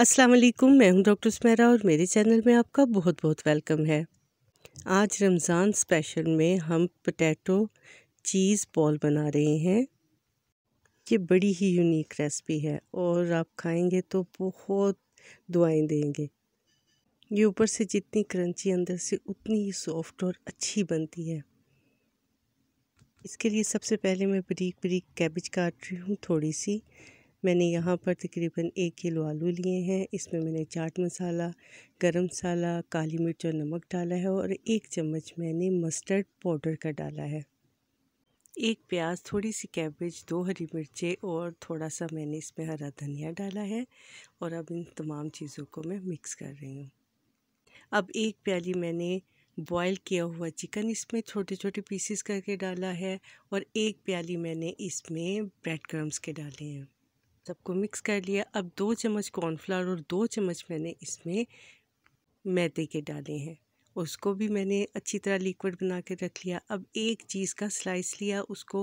अस्सलाम वालेकुम मैं हूं डॉक्टर स्मेरा और मेरे चैनल में आपका बहुत बहुत वेलकम है आज रमज़ान स्पेशल में हम पोटैटो चीज़ बॉल बना रहे हैं ये बड़ी ही यूनिक रेसिपी है और आप खाएंगे तो बहुत दुआएं देंगे ये ऊपर से जितनी क्रंची अंदर से उतनी ही सॉफ्ट और अच्छी बनती है इसके लिए सबसे पहले मैं बरीक बरीक कैबेज काट रही हूँ थोड़ी सी मैंने यहाँ पर तकरीबन एक किलो आलू लिए हैं इसमें मैंने चाट मसाला गरम मसाला काली मिर्च और नमक डाला है और एक चम्मच मैंने मस्टर्ड पाउडर का डाला है एक प्याज थोड़ी सी कैबेज दो हरी मिर्चें और थोड़ा सा मैंने इसमें हरा धनिया डाला है और अब इन तमाम चीज़ों को मैं मिक्स कर रही हूँ अब एक प्याली मैंने बॉयल किया हुआ चिकन इसमें छोटे छोटे पीसेस करके डाला है और एक प्याली मैंने इसमें ब्रेड क्रम्स के डाले हैं सबको मिक्स कर लिया अब दो चम्मच कॉर्नफ्लावर और दो चम्मच मैंने इसमें मैदे के डाले हैं उसको भी मैंने अच्छी तरह लिक्विड बना के रख लिया अब एक चीज़ का स्लाइस लिया उसको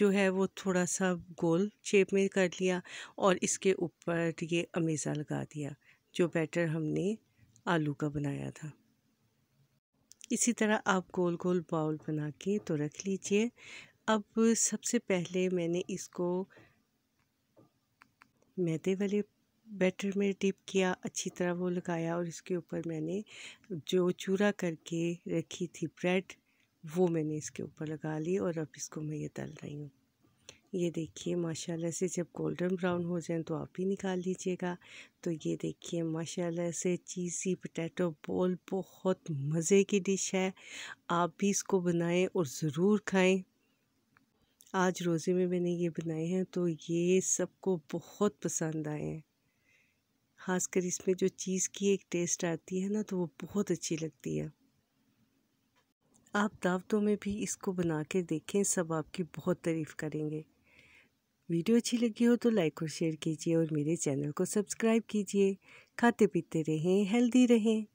जो है वो थोड़ा सा गोल शेप में कर लिया और इसके ऊपर ये अमेज़ा लगा दिया जो बैटर हमने आलू का बनाया था इसी तरह आप गोल गोल बाउल बना के तो रख लीजिए अब सबसे पहले मैंने इसको मैदे वाले बैटर में डिप किया अच्छी तरह वो लगाया और इसके ऊपर मैंने जो चूरा करके रखी थी ब्रेड वो मैंने इसके ऊपर लगा ली और अब इसको मैं ये तल रही हूँ ये देखिए माशाल्लाह से जब गोल्डन ब्राउन हो जाए तो आप ही निकाल लीजिएगा तो ये देखिए माशाल्लाह से चीज़ी पटैटो बॉल बहुत मज़े की डिश है आप भी इसको बनाएं और ज़रूर खाएं आज रोज़े में मैंने ये बनाए हैं तो ये सबको बहुत पसंद आए हैं ख़ासकर इसमें जो चीज़ की एक टेस्ट आती है ना तो वो बहुत अच्छी लगती है आप दावतों में भी इसको बना के देखें सब आपकी बहुत तारीफ़ करेंगे वीडियो अच्छी लगी हो तो लाइक और शेयर कीजिए और मेरे चैनल को सब्सक्राइब कीजिए खाते पीते रहें हेल्दी रहें